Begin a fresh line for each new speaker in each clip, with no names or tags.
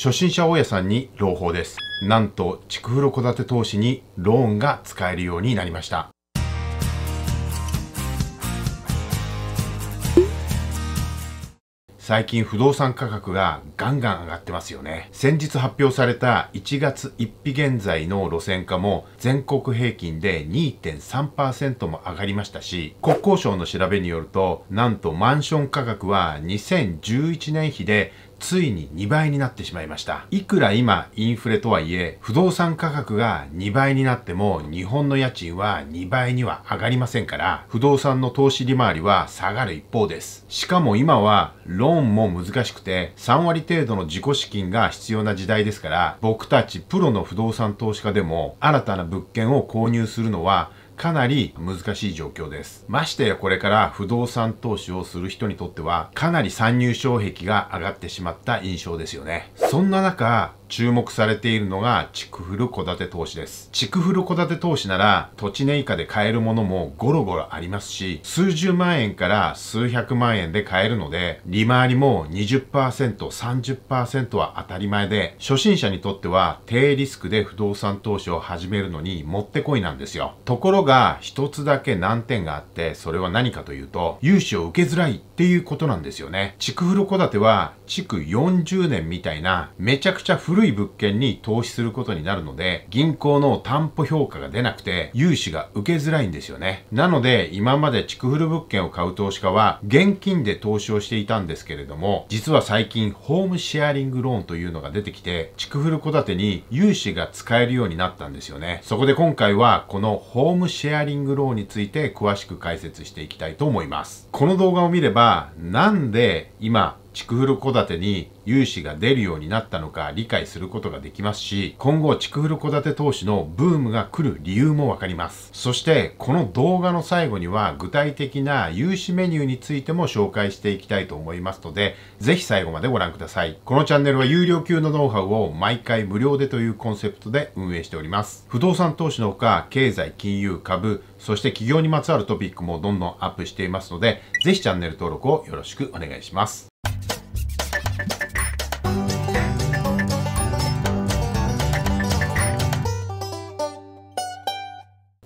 初心者大家さんに朗報です。なんと、築風呂戸建て投資にローンが使えるようになりました。最近不動産価格がガンガン上がってますよね。先日発表された1月1日現在の路線価も全国平均で2.3%も上がりましたし、国交省の調べによると、なんとマンション価格は2011年比でついに2倍になってしまいました。いくら今インフレとはいえ、不動産価格が2倍になっても日本の家賃は2倍には上がりませんから、不動産の投資利回りは下がる一方です。しかも今はローンも難しくて3割程度の自己資金が必要な時代ですから、僕たちプロの不動産投資家でも新たな物件を購入するのはかなり難しい状況です。ましてやこれから不動産投資をする人にとっては、かなり参入障壁が上がってしまった印象ですよね。そんな中、注目されているのが、フ古戸建て投資です。フ古戸建て投資なら、土地値以下で買えるものもゴロゴロありますし、数十万円から数百万円で買えるので、利回りも20%、30%は当たり前で、初心者にとっては低リスクで不動産投資を始めるのにもってこいなんですよ。ところが、一つだけ難点があって、それは何かというと、融資を受けづらいっていうことなんですよね。フル戸建ては、区40年みたいな、めちゃくちゃ古古い物件に投資することになるので、銀行の担保評価が出なくて、融資が受けづらいんですよね。なので、今まで築古物件を買う投資家は、現金で投資をしていたんですけれども、実は最近、ホームシェアリングローンというのが出てきて、築古戸建てに融資が使えるようになったんですよね。そこで今回は、このホームシェアリングローンについて詳しく解説していきたいと思います。この動画を見れば、なんで今、築古戸建てに融資が出るようになったのか理解することができますし、今後築古戸建て投資のブームが来る理由もわかります。そしてこの動画の最後には具体的な融資メニューについても紹介していきたいと思いますので、ぜひ最後までご覧ください。このチャンネルは有料級のノウハウを毎回無料でというコンセプトで運営しております。不動産投資のほか、経済、金融、株、そして企業にまつわるトピックもどんどんアップしていますので、ぜひチャンネル登録をよろしくお願いします。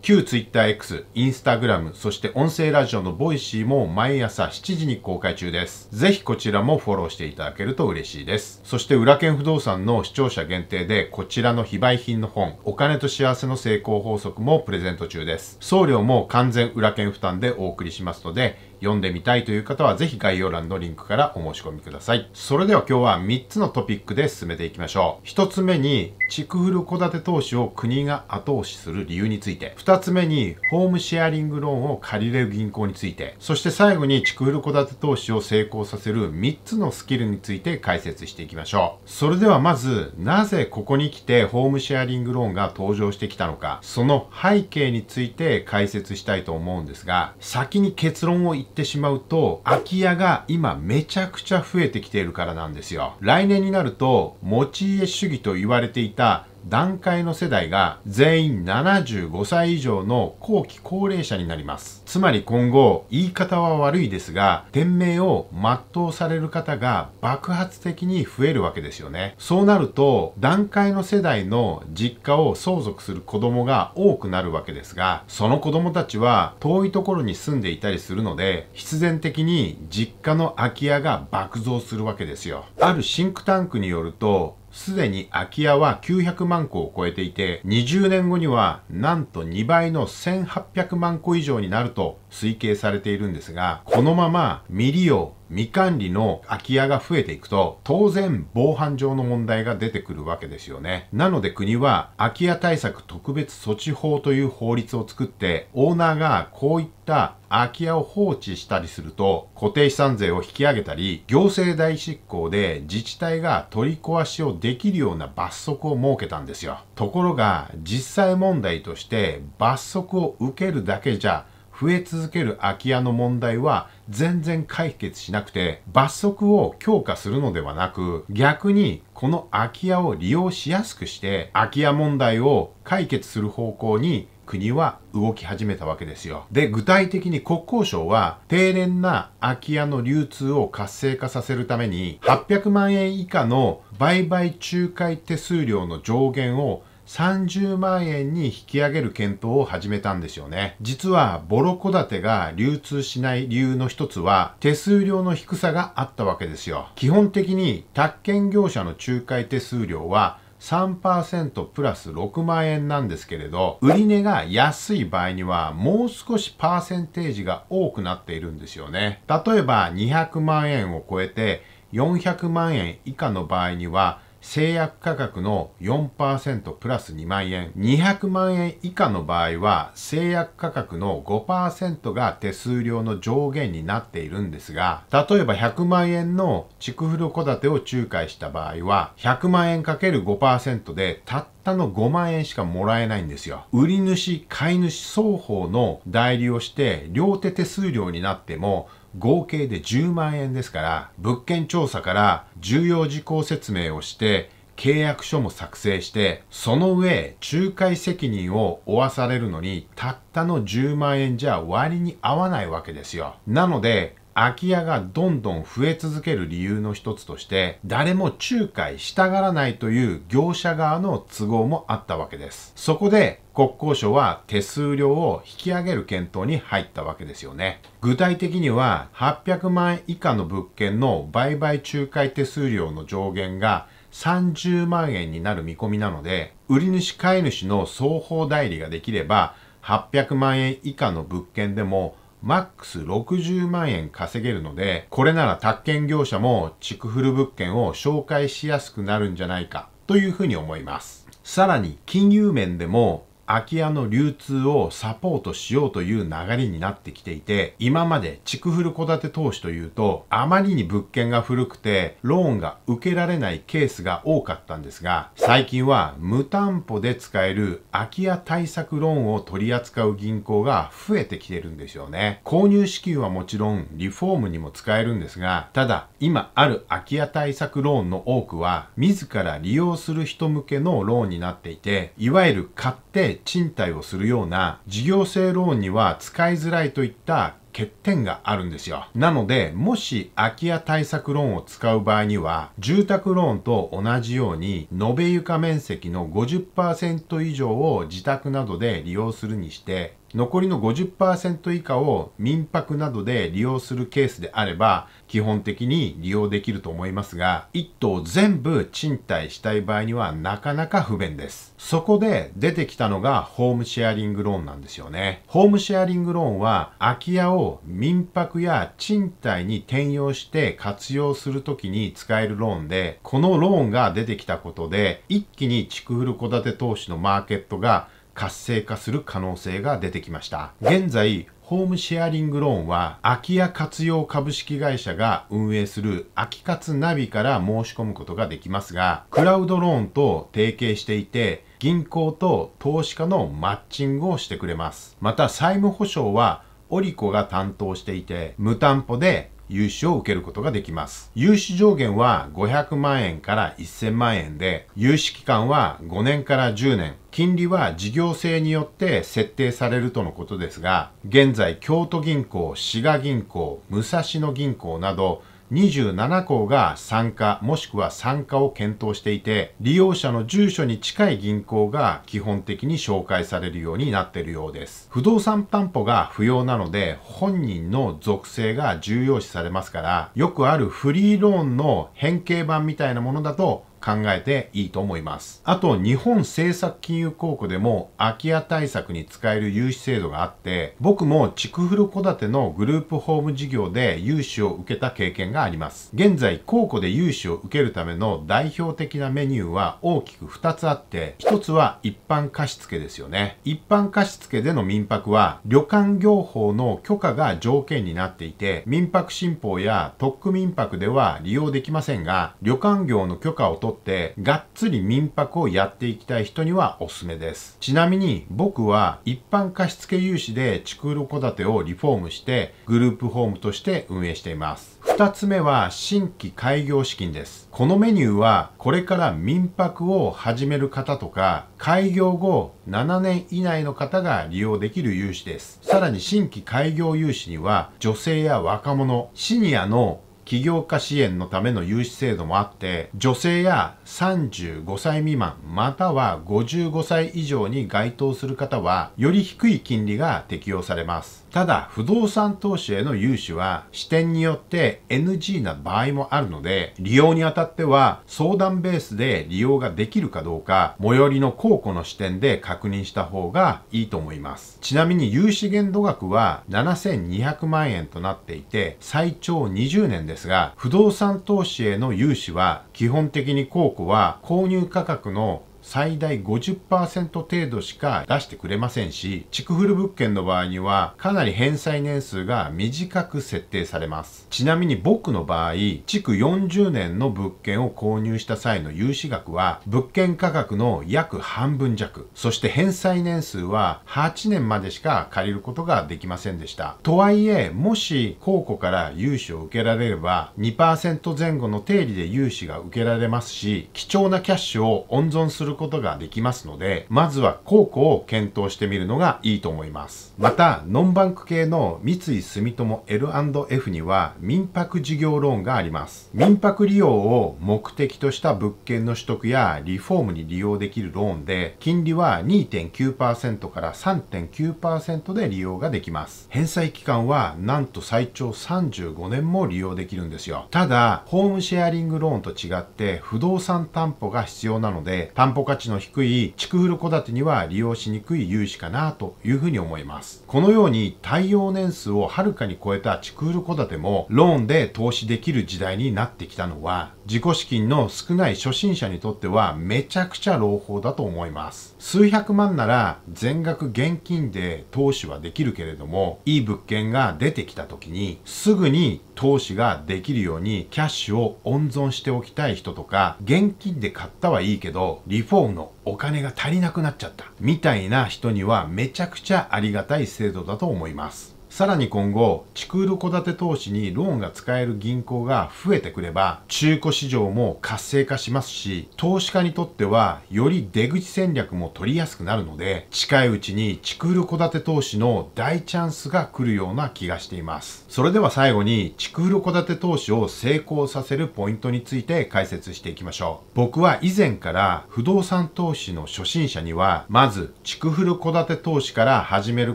旧 TwitterX、Instagram、そして音声ラジオの voicy も毎朝7時に公開中です。ぜひこちらもフォローしていただけると嬉しいです。そして裏剣不動産の視聴者限定でこちらの非売品の本、お金と幸せの成功法則もプレゼント中です。送料も完全裏剣負担でお送りしますので、読んでみたいという方はぜひ概要欄のリンクからお申し込みください。それでは今日は3つのトピックで進めていきましょう。1つ目に、フ古戸建て投資を国が後押しする理由について。2つ目に、ホームシェアリングローンを借りれる銀行について。そして最後に、フ古戸建て投資を成功させる3つのスキルについて解説していきましょう。それではまず、なぜここに来てホームシェアリングローンが登場してきたのか、その背景について解説したいと思うんですが、先に結論を言ってってしまうと、空き家が今めちゃくちゃ増えてきているからなんですよ。来年になると、持ち家主義と言われていた団塊の世代が全員75歳以上の後期高齢者になります。つまり今後、言い方は悪いですが、天命を全うされる方が爆発的に増えるわけですよね。そうなると、団塊の世代の実家を相続する子供が多くなるわけですが、その子供たちは遠いところに住んでいたりするので、必然的に実家の空き家が爆増するわけですよ。あるシンクタンクによると、すでに空き家は900万戸を超えていて、20年後にはなんと2倍の1800万戸以上になると推計されているんですが、このまま未利用、未管理の空き家が増えていくと、当然防犯上の問題が出てくるわけですよね。なので国は空き家対策特別措置法という法律を作って、オーナーがこういった空き家を放置したりすると固定資産税を引き上げたり行政代執行で自治体が取り壊しをできるような罰則を設けたんですよところが実際問題として罰則を受けるだけじゃ増え続ける空き家の問題は全然解決しなくて罰則を強化するのではなく逆にこの空き家を利用しやすくして空き家問題を解決する方向に国は動き始めたわけですよ。で、具体的に国交省は、低廉な空き家の流通を活性化させるために、800万円以下の売買仲介手数料の上限を30万円に引き上げる検討を始めたんですよね。実はボロ戸建てが流通しない理由の一つは手数料の低さがあったわけですよ。基本的に宅建業者の仲介手数料は3%プラス6万円なんですけれど、売値が安い場合にはもう少しパーセンテージが多くなっているんですよね。例えば200万円を超えて400万円以下の場合には製薬価格の4%プラス2万円200万円以下の場合は制約価格の5%が手数料の上限になっているんですが例えば100万円の畜風呂戸建てを仲介した場合は100万円 ×5% でたったの5万円しかもらえないんですよ売り主買い主双方の代理をして両手手数料になっても合計で10万円ですから物件調査から重要事項説明をして契約書も作成してその上仲介責任を負わされるのにたったの10万円じゃ割に合わないわけですよなので空き家がどんどん増え続ける理由の一つとして誰も仲介したがらないという業者側の都合もあったわけですそこで国交省は手数料を引き上げる検討に入ったわけですよね具体的には800万円以下の物件の売買仲介手数料の上限が30万円になる見込みなので売り主買い主の双方代理ができれば800万円以下の物件でもマックス60万円稼げるので、これなら宅建業者もフ古物件を紹介しやすくなるんじゃないかというふうに思います。さらに金融面でも空き家の流通をサポートしようという流れになってきていて、今まで築古戸建て投資というと、あまりに物件が古くて、ローンが受けられないケースが多かったんですが、最近は無担保で使える空き家対策ローンを取り扱う銀行が増えてきてるんですよね。購入資金はもちろんリフォームにも使えるんですが、ただ今ある空き家対策ローンの多くは、自ら利用する人向けのローンになっていて、いわゆる買って賃貸をするような事業性ローンには使いづらいといった欠点があるんですよ。なので、もし空き家対策ローンを使う場合には、住宅ローンと同じように、延べ床面積の50%以上を自宅などで利用するにして、残りの50%以下を民泊などで利用するケースであれば、基本的に利用できると思いますが、1棟全部賃貸したい場合にはなかなか不便です。そこで出てきたのがホームシェアリングローンなんですよね。ホームシェアリングローンは空き家をを民泊や賃貸に転用して活用するときに使えるローンで、このローンが出てきたことで、一気に築古戸建て投資のマーケットが活性化する可能性が出てきました。現在、ホームシェアリングローンは、空き家活用株式会社が運営する空き活ナビから申し込むことができますが、クラウドローンと提携していて、銀行と投資家のマッチングをしてくれます。また、債務保証は、オリコが担当していて、無担保で融資を受けることができます。融資上限は500万円から1000万円で、融資期間は5年から10年、金利は事業性によって設定されるとのことですが、現在京都銀行、滋賀銀行、武蔵野銀行など、27校が参加もしくは参加を検討していて利用者の住所に近い銀行が基本的に紹介されるようになっているようです不動産担保が不要なので本人の属性が重要視されますからよくあるフリーローンの変形版みたいなものだと考えていいと思います。あと、日本政策金融公庫でも空き家対策に使える融資制度があって、僕も築古戸建てのグループホーム事業で融資を受けた経験があります。現在、公庫で融資を受けるための代表的なメニューは大きく2つあって、1つは一般貸付ですよね。一般貸付での民泊は、旅館業法の許可が条件になっていて、民泊新法や特区民泊では利用できませんが、旅館業の許可を取ってがっつり民泊をやっていきたい人にはおすすめですちなみに僕は一般貸付融資で築黒戸建てをリフォームしてグループホームとして運営しています2つ目は新規開業資金ですこのメニューはこれから民泊を始める方とか開業後7年以内の方が利用できる融資ですさらに新規開業融資には女性や若者シニアの起業家支援のための融資制度もあって女性や35歳未満または55歳以上に該当する方はより低い金利が適用されますただ不動産投資への融資は視点によって NG な場合もあるので利用にあたっては相談ベースで利用ができるかどうか最寄りの公庫の視点で確認した方がいいと思いますちなみに融資限度額は7200万円となっていて最長20年でですが、不動産投資への融資は基本的に公庫は購入価格の最大50%程度しか出してくれませんし、フル物件の場合にはかなり返済年数が短く設定されます。ちなみに僕の場合、築40年の物件を購入した際の融資額は物件価格の約半分弱、そして返済年数は8年までしか借りることができませんでした。とはいえ、もし公庫から融資を受けられれば2%前後の定理で融資が受けられますし、貴重なキャッシュを温存するることができますので、まずは効果を検討してみるのがいいと思います。また、ノンバンク系の三井住友 L&F には民泊事業ローンがあります。民泊利用を目的とした物件の取得やリフォームに利用できるローンで、金利は2.9%から3.9%で利用ができます。返済期間はなんと最長35年も利用できるんですよ。ただ、ホームシェアリングローンと違って不動産担保が必要なので、担保行価値の低い築古戸建てには利用しにくい融資かなというふうに思います。このように耐用年数をはるかに超えた築古戸建てもローンで投資できる時代になってきたのは自己資金の少ない初心者にとってはめちゃくちゃ朗報だと思います。数百万なら全額現金で投資はできるけれどもいい物件が出てきた時にすぐに投資ができるようにキャッシュを温存しておきたい人とか、現金で買ったはいいけど、リフォームのお金が足りなくなっちゃった。みたいな人にはめちゃくちゃありがたい制度だと思います。さらに今後、築戸建て投資にローンが使える銀行が増えてくれば、中古市場も活性化しますし、投資家にとってはより出口戦略も取りやすくなるので、近いうちに築戸建て投資の大チャンスが来るような気がしています。それでは最後に、築戸建て投資を成功させるポイントについて解説していきましょう。僕は以前から不動産投資の初心者には、まず、築古戸建て投資から始める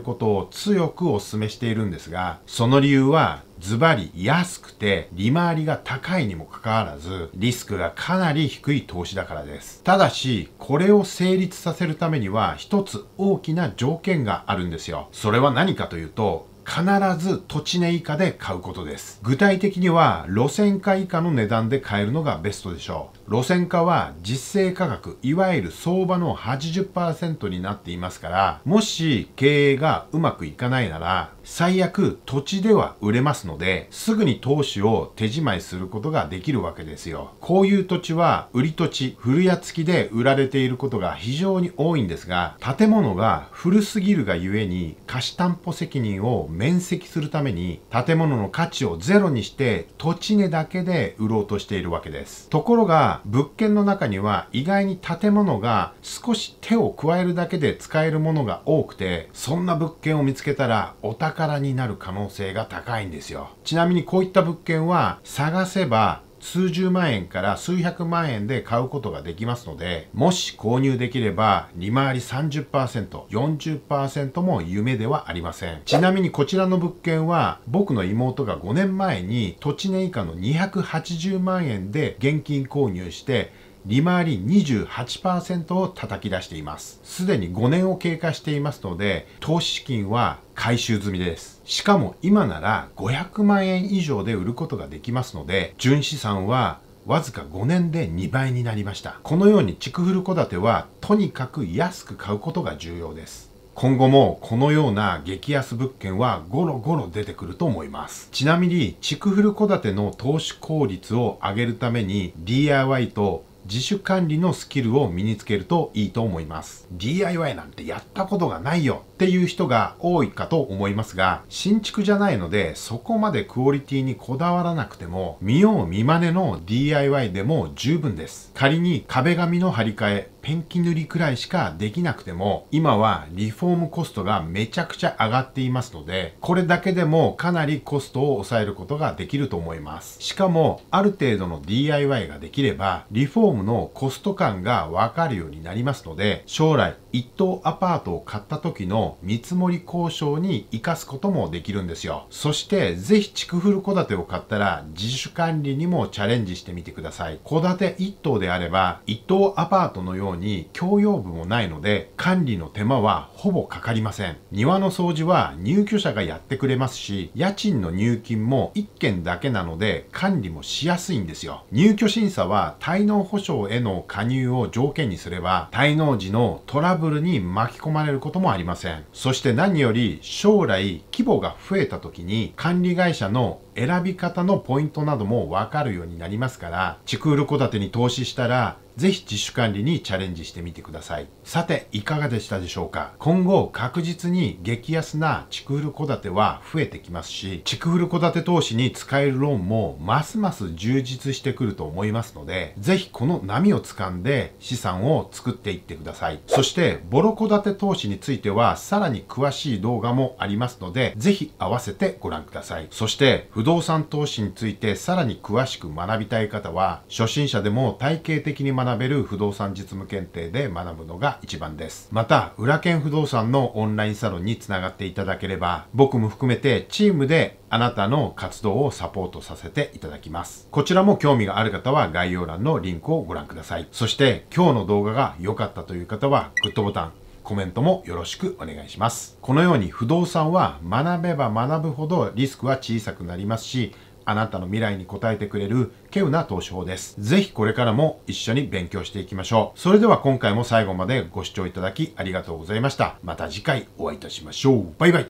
ことを強くお勧めしているんですが、その理由はズバリ安くて利回りが高いにもかかわらずリスクがかなり低い投資だからです。ただし、これを成立させるためには一つ大きな条件があるんですよ。それは何かというと、必ず土地値以下で買うことです。具体的には路線価以下の値段で買えるのがベストでしょう。路線化は実勢価格、いわゆる相場の80%になっていますから、もし経営がうまくいかないなら、最悪土地では売れますので、すぐに投資を手仕まいすることができるわけですよ。こういう土地は売り土地、古屋付きで売られていることが非常に多いんですが、建物が古すぎるがゆえに貸担保責任を免責するために建物の価値をゼロにして土地値だけで売ろうとしているわけです。ところが物件の中には意外に建物が少し手を加えるだけで使えるものが多くてそんな物件を見つけたらお宝になる可能性が高いんですよちなみにこういった物件は探せば数十万円から数百万円で買うことができますので、もし購入できれば、利回り30%、40%も夢ではありません。ちなみにこちらの物件は、僕の妹が5年前に土地年以下の280万円で現金購入して、利回り28%を叩き出しています。すでに5年を経過していますので、投資資金は回収済みです。しかも今なら500万円以上で売ることができますので、純資産はわずか5年で2倍になりました。このように築古戸建てはとにかく安く買うことが重要です。今後もこのような激安物件はゴロゴロ出てくると思います。ちなみに、築古戸建ての投資効率を上げるために DIY と自主管理のスキルを身につけるといいと思います。DIY なんてやったことがないよっていう人が多いかと思いますが、新築じゃないのでそこまでクオリティにこだわらなくても、見よう見真似の DIY でも十分です。仮に壁紙の張り替え、ペンキ塗りくらいしかできなくても、今はリフォームコストがめちゃくちゃ上がっていますので、これだけでもかなりコストを抑えることができると思います。しかも、ある程度の DIY ができれば、リフォームのコスト感がわかるようになりますので、将来一棟アパートを買った時の見積もり交渉に活かすこともできるんですよ。そして、ぜひフル戸建てを買ったら、自主管理にもチャレンジしてみてください。戸建て1棟であれば、1棟アパートのようにに共用部もないので管理の手間はほぼかかりません庭の掃除は入居者がやってくれますし家賃の入金も1件だけなので管理もしやすいんですよ入居審査は滞納保証への加入を条件にすれば滞納時のトラブルに巻き込まれることもありませんそして何より将来規模が増えた時に管理会社の選び方のポイントなどもわかるようになりますから地空ル戸建てに投資したらぜひ自主管理にチャレンジしてみてください。さて、いかがでしたでしょうか今後、確実に激安な築古戸建ては増えてきますし、築古戸建て投資に使えるローンもますます充実してくると思いますので、ぜひこの波を掴んで資産を作っていってください。そして、ボロ戸建て投資については、さらに詳しい動画もありますので、ぜひ合わせてご覧ください。そして、不動産投資についてさらに詳しく学びたい方は、初心者でも体系的に学学べる不動産実務検定で学ぶのが一番です。また、裏剣不動産のオンラインサロンにつながっていただければ、僕も含めてチームであなたの活動をサポートさせていただきます。こちらも興味がある方は概要欄のリンクをご覧ください。そして今日の動画が良かったという方はグッドボタン、コメントもよろしくお願いします。このように不動産は学べば学ぶほどリスクは小さくなりますし、あなたの未来に応えてくれる稀有な投資法です。ぜひこれからも一緒に勉強していきましょう。それでは今回も最後までご視聴いただきありがとうございました。また次回お会いいたしましょう。バイバイ。